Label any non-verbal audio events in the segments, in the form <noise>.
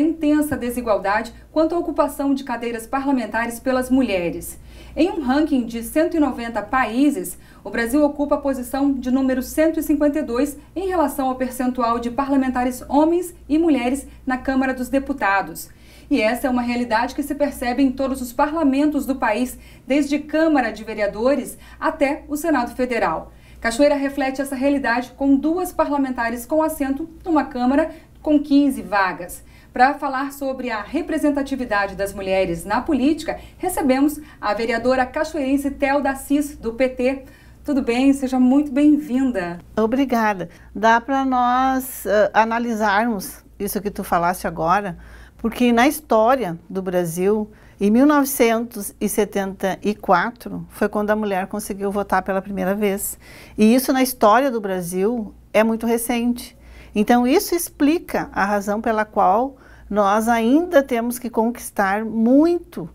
intensa desigualdade quanto à ocupação de cadeiras parlamentares pelas mulheres. Em um ranking de 190 países, o Brasil ocupa a posição de número 152 em relação ao percentual de parlamentares homens e mulheres na Câmara dos Deputados. E essa é uma realidade que se percebe em todos os parlamentos do país, desde Câmara de Vereadores até o Senado Federal. Cachoeira reflete essa realidade com duas parlamentares com assento numa Câmara com 15 vagas. Para falar sobre a representatividade das mulheres na política, recebemos a vereadora cachoeirense Telda Assis, do PT. Tudo bem? Seja muito bem-vinda. Obrigada. Dá para nós uh, analisarmos isso que tu falaste agora, porque na história do Brasil, em 1974, foi quando a mulher conseguiu votar pela primeira vez. E isso na história do Brasil é muito recente. Então, isso explica a razão pela qual nós ainda temos que conquistar muito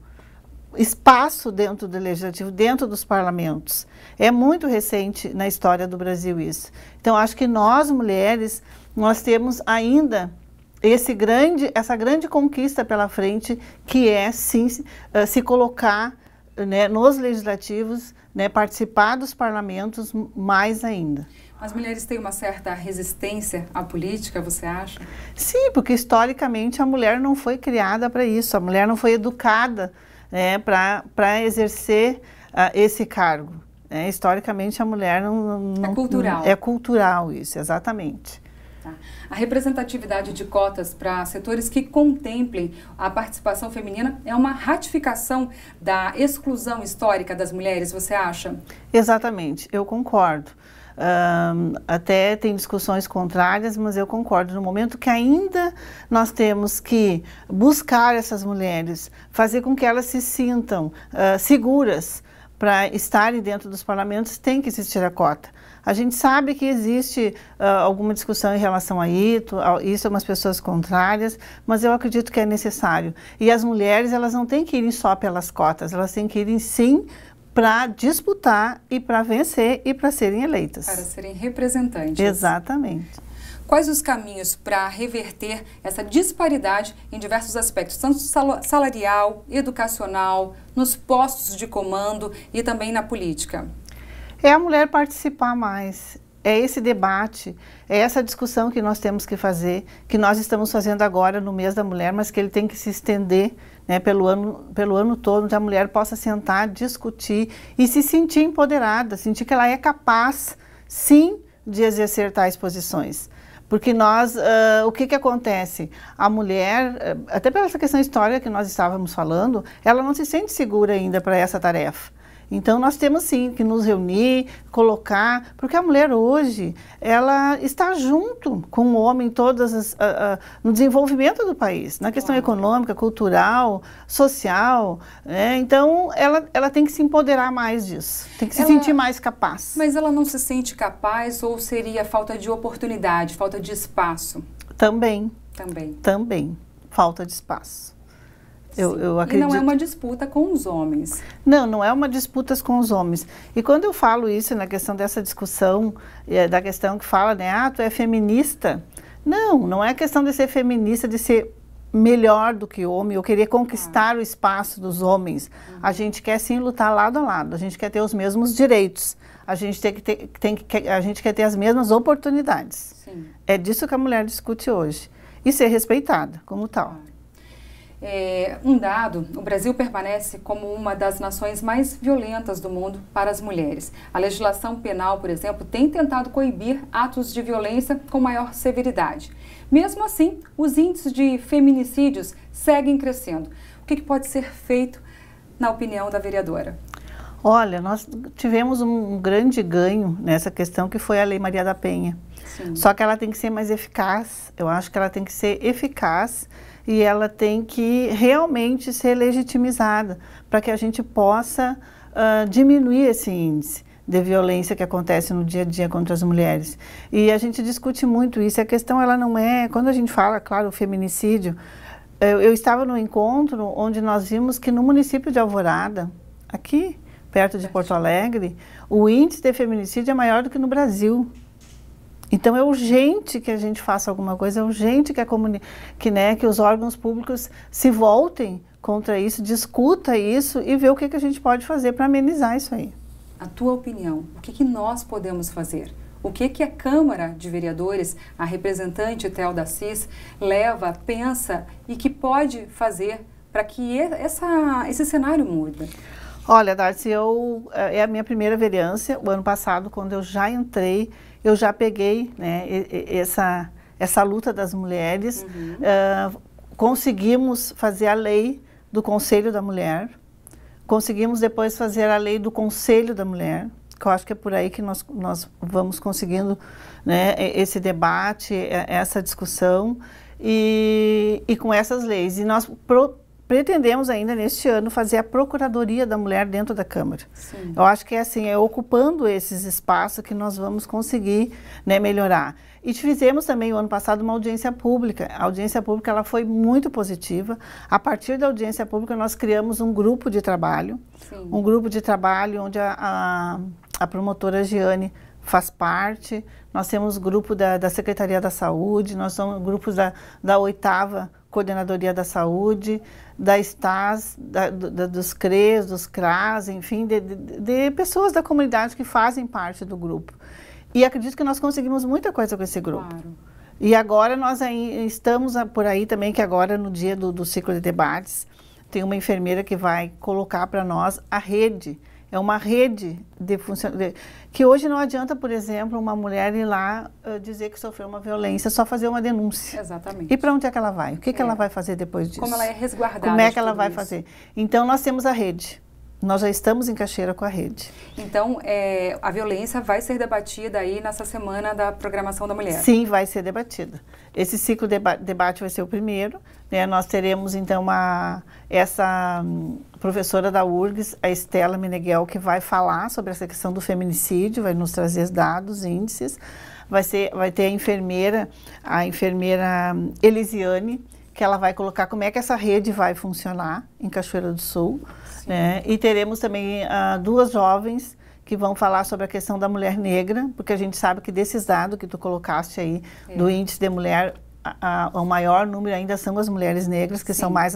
espaço dentro do legislativo, dentro dos parlamentos. É muito recente na história do Brasil isso. Então acho que nós mulheres nós temos ainda esse grande, essa grande conquista pela frente que é sim se eh, colocar né, nos legislativos, né, participar dos parlamentos mais ainda. As mulheres têm uma certa resistência à política, você acha? Sim, porque historicamente a mulher não foi criada para isso, a mulher não foi educada né, para exercer uh, esse cargo. Né? Historicamente a mulher não, não. É cultural. Não, é cultural isso, exatamente. Tá. A representatividade de cotas para setores que contemplem a participação feminina é uma ratificação da exclusão histórica das mulheres, você acha? Exatamente, eu concordo até tem discussões contrárias, mas eu concordo no momento que ainda nós temos que buscar essas mulheres, fazer com que elas se sintam uh, seguras para estarem dentro dos parlamentos, tem que existir a cota. A gente sabe que existe uh, alguma discussão em relação a isso, a isso algumas é pessoas contrárias, mas eu acredito que é necessário. E as mulheres, elas não têm que ir só pelas cotas, elas têm que ir sim para disputar e para vencer e para serem eleitas. Para serem representantes. Exatamente. Quais os caminhos para reverter essa disparidade em diversos aspectos, tanto salarial, educacional, nos postos de comando e também na política? É a mulher participar mais, é esse debate, é essa discussão que nós temos que fazer, que nós estamos fazendo agora no mês da mulher, mas que ele tem que se estender né, pelo, ano, pelo ano todo, onde a mulher possa sentar, discutir e se sentir empoderada, sentir que ela é capaz, sim, de exercer tais posições. Porque nós, uh, o que, que acontece? A mulher, até pela essa questão histórica que nós estávamos falando, ela não se sente segura ainda para essa tarefa. Então nós temos sim que nos reunir, colocar, porque a mulher hoje ela está junto com o homem todas as, no desenvolvimento do país, na questão claro. econômica, cultural, social. Né? Então ela, ela tem que se empoderar mais disso, tem que ela, se sentir mais capaz. Mas ela não se sente capaz ou seria falta de oportunidade, falta de espaço? Também. Também. Também. Falta de espaço. Eu, eu acredito... E não é uma disputa com os homens. Não, não é uma disputa com os homens. E quando eu falo isso na questão dessa discussão, eh, da questão que fala, né, ah, tu é feminista. Não, não é questão de ser feminista, de ser melhor do que homem, eu querer conquistar ah. o espaço dos homens. Uhum. A gente quer sim lutar lado a lado, a gente quer ter os mesmos direitos, a gente, tem que ter, tem que, a gente quer ter as mesmas oportunidades. Sim. É disso que a mulher discute hoje. E ser respeitada como tal. Ah é, um dado: o Brasil permanece como uma das nações mais violentas do mundo para as mulheres. A legislação penal, por exemplo, tem tentado coibir atos de violência com maior severidade. Mesmo assim, os índices de feminicídios seguem crescendo. O que, que pode ser feito, na opinião da vereadora? Olha, nós tivemos um grande ganho nessa questão que foi a Lei Maria da Penha. Sim. Só que ela tem que ser mais eficaz. Eu acho que ela tem que ser eficaz e ela tem que realmente ser legitimizada para que a gente possa uh, diminuir esse índice de violência que acontece no dia a dia contra as mulheres. E a gente discute muito isso. A questão ela não é, quando a gente fala, claro, o feminicídio, eh, eu, eu estava no encontro onde nós vimos que no município de Alvorada, aqui perto de Porto Alegre, o índice de feminicídio é maior do que no Brasil. Então é urgente que a gente faça alguma coisa, é urgente que, a que, né, que os órgãos públicos se voltem contra isso, discuta isso e vê o que, que a gente pode fazer para amenizar isso aí. A tua opinião, o que, que nós podemos fazer? O que, que a Câmara de Vereadores, a representante Tel da CIS, leva, pensa e que pode fazer para que essa, esse cenário mude? Olha, Darcy, eu, eh, é a minha primeira vereança. O ano passado, quando eu já entrei, eu já peguei né, essa, essa luta das mulheres. Uhum. Uh, conseguimos fazer a lei do Conselho da Mulher. Conseguimos depois fazer a lei do Conselho da Mulher, que eu acho que é por aí que nós, nós vamos conseguindo né, esse debate, essa discussão. E, e com essas leis. E nós pro, pretendemos ainda neste ano fazer a Procuradoria da Mulher dentro da Câmara. Sim. Eu acho que é assim, é ocupando esses espaços que nós vamos conseguir né, melhorar. E fizemos também o ano passado uma audiência pública. A audiência pública ela foi muito positiva. A partir da audiência pública nós criamos um grupo de trabalho, Sim. um grupo de trabalho onde a, a, a promotora Giane faz parte, nós temos grupo da, da Secretaria da Saúde, nós somos grupos da, da oitava Coordenadoria da Saúde, da STAS, da, da, dos CREs, dos CRAS, enfim, de, de, de pessoas da comunidade que fazem parte do grupo. E acredito que nós conseguimos muita coisa com esse grupo. Claro. E agora nós aí, estamos por aí também, que agora no dia do, do ciclo de debates, tem uma enfermeira que vai colocar para nós a rede é uma rede de funcionários. Que hoje não adianta, por exemplo, uma mulher ir lá uh, dizer que sofreu uma violência, só fazer uma denúncia. Exatamente. E para onde é que ela vai? O que, é. que ela vai fazer depois disso? Como ela é resguardada. Como é que ela vai isso. fazer? Então, nós temos a rede nós já estamos em Caxeira com a rede. Então, é, a violência vai ser debatida aí nessa semana da programação da mulher? Sim, vai ser debatida. Esse ciclo de debate vai ser o primeiro. Né? Nós teremos, então, uma essa hum, professora da URGS, a Estela Meneghel, que vai falar sobre essa questão do feminicídio, vai nos trazer dados, índices. Vai, ser, vai ter a enfermeira, a enfermeira hum, Elisiane, que ela vai colocar como é que essa rede vai funcionar em Cachoeira do Sul. Né? E teremos também uh, duas jovens que vão falar sobre a questão da mulher negra, porque a gente sabe que desses dados que tu colocaste aí, é. do índice de mulher, a, a, o maior número ainda são as mulheres negras, que Sim. são mais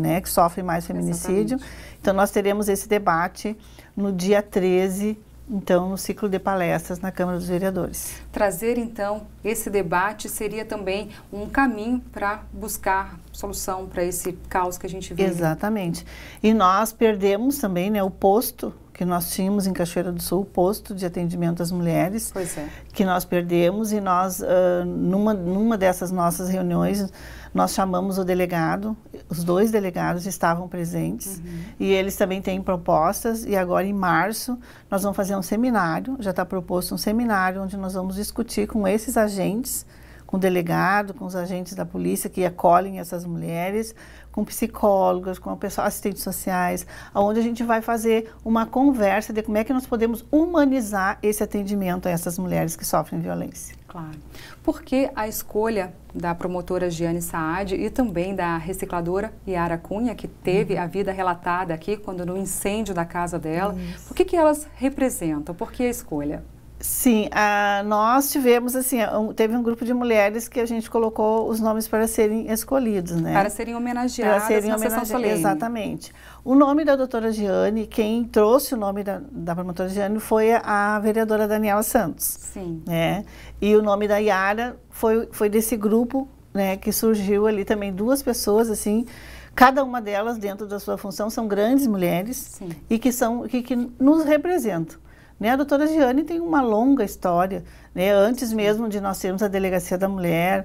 né, que sofrem mais feminicídio. Exatamente. Então nós teremos esse debate no dia 13 então, no ciclo de palestras na Câmara dos Vereadores. Trazer, então, esse debate seria também um caminho para buscar solução para esse caos que a gente vive. Exatamente. E nós perdemos também né, o posto que nós tínhamos em Cachoeira do Sul, posto de atendimento às mulheres, é. que nós perdemos e nós, uh, numa, numa dessas nossas reuniões, nós chamamos o delegado, os dois delegados estavam presentes uhum. e eles também têm propostas e agora em março nós vamos fazer um seminário, já está proposto um seminário onde nós vamos discutir com esses agentes, com o delegado, com os agentes da polícia que acolhem essas mulheres, com psicólogas, com pessoa, assistentes sociais, onde a gente vai fazer uma conversa de como é que nós podemos humanizar esse atendimento a essas mulheres que sofrem violência. Claro. Porque a escolha da promotora Giane Saad e também da recicladora Yara Cunha, que teve uhum. a vida relatada aqui quando no incêndio da casa dela, o que, que elas representam? Por que a escolha? Sim, a, nós tivemos assim, um, teve um grupo de mulheres que a gente colocou os nomes para serem escolhidos, né? Para serem homenageadas para serem homenageadas, Exatamente. O nome da doutora Giane, quem trouxe o nome da, da promotora Giane foi a, vereadora Daniela Santos. Sim. Né? E o nome da Yara foi, foi desse grupo, né, que surgiu ali também duas pessoas assim, cada uma delas dentro da sua função são grandes mulheres Sim. e que são que, que nos representam. Né? A doutora Giane tem uma longa história, né? antes mesmo de nós termos a Delegacia da Mulher,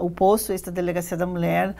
o posto da Delegacia da Mulher,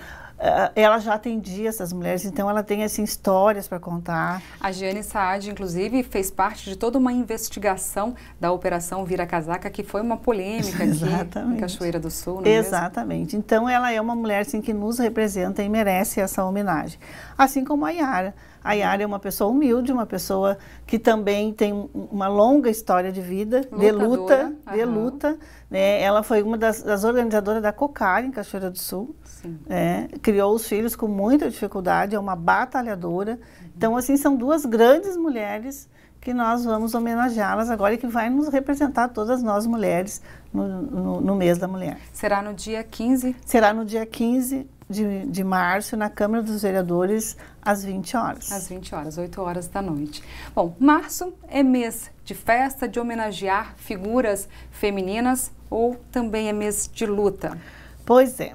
ela já atendia essas mulheres, então ela tem assim, histórias para contar. A Giane Saad, inclusive, fez parte de toda uma investigação da Operação Vira Casaca, que foi uma polêmica aqui <laughs> em Cachoeira do Sul, não é Exatamente. Mesmo? Então ela é uma mulher assim, que nos representa e merece essa homenagem. Assim como a Yara. A Yara é uma pessoa humilde, uma pessoa que também tem uma longa história de vida, Lutadora, de luta, de luta. Né? Ela foi uma das, das organizadoras da COCAR em Cachoeira do Sul. Né? criou os filhos com muita dificuldade, é uma batalhadora. Uhum. Então, assim, são duas grandes mulheres que nós vamos homenageá-las agora e que vai nos representar todas nós mulheres no, no, no, mês da mulher. Será no dia 15? Será no dia 15 de, de março, na Câmara dos Vereadores, às 20 horas. Às 20 horas, 8 horas da noite. Bom, março é mês de festa, de homenagear figuras femininas ou também é mês de luta? Pois é.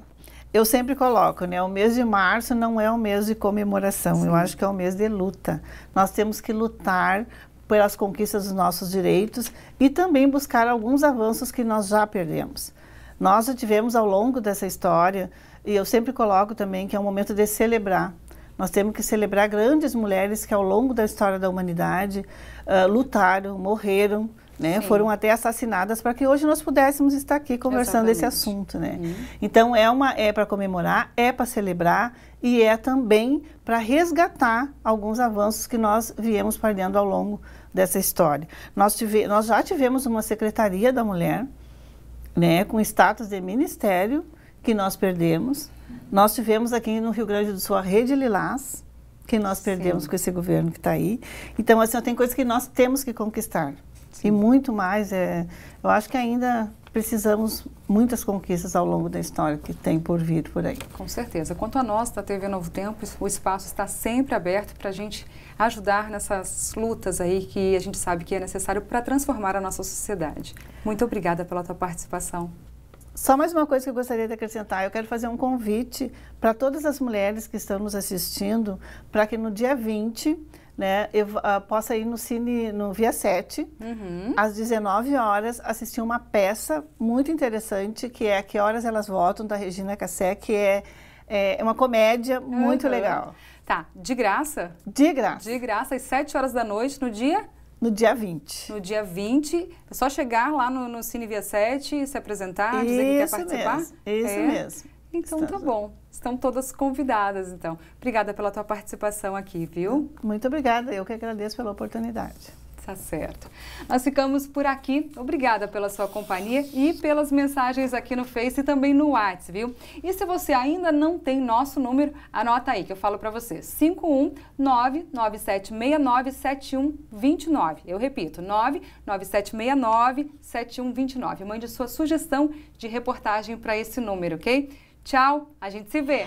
Eu sempre coloco, né? O mês de março não é um mês de comemoração, Sim. eu acho que é um mês de luta. Nós temos que lutar pelas conquistas dos nossos direitos e também buscar alguns avanços que nós já perdemos. Nós já tivemos ao longo dessa história e eu sempre coloco também que é um momento de celebrar. Nós temos que celebrar grandes mulheres que ao longo da história da humanidade uh, lutaram, morreram, né? Foram até assassinadas para que hoje nós pudéssemos estar aqui conversando Exatamente. esse assunto, né? Uhum. Então é uma é para comemorar, é para celebrar e é também para resgatar alguns avanços que nós viemos perdendo ao longo dessa história. Nós tive, nós já tivemos uma secretaria da mulher, né, com status de ministério que nós perdemos. Nós tivemos aqui no Rio Grande do Sul a Rede Lilás, que nós perdemos Sim. com esse governo que está aí. Então, assim, tem coisas que nós temos que conquistar. Sim. E muito mais. É, eu acho que ainda precisamos muitas conquistas ao longo da história que tem por vir por aí. Com certeza. Quanto a nós, da tá TV Novo Tempo, o espaço está sempre aberto para a gente ajudar nessas lutas aí que a gente sabe que é necessário para transformar a nossa sociedade. Muito obrigada pela tua participação. Só mais uma coisa que eu gostaria de acrescentar. Eu quero fazer um convite para todas as mulheres que estão nos assistindo para que no dia 20 né, eu uh, possa ir no Cine, no Via 7, uhum. às 19 horas, assistir uma peça muito interessante, que é Que Horas Elas Voltam, da Regina Cassé, que é, é, é uma comédia muito uhum. legal. Tá, de graça? De graça. De graça, às 7 horas da noite, no dia... No dia 20. No dia 20. É só chegar lá no, no Cine Via 7, se apresentar, dizer que quer participar? Mesmo, isso é. mesmo. Então tá Estamos tá bom. Estão todas convidadas, então. Obrigada pela tua participação aqui, viu? Muito obrigada. Eu que agradeço pela oportunidade. Tá certo. Nós ficamos por aqui. Obrigada pela sua companhia e pelas mensagens aqui no Face e também no WhatsApp, viu? E se você ainda não tem nosso número, anota aí que eu falo para você. 51997697129. Eu repito, 997697129. Mande sua sugestão de reportagem para esse número, ok? Tchau, a gente se vê.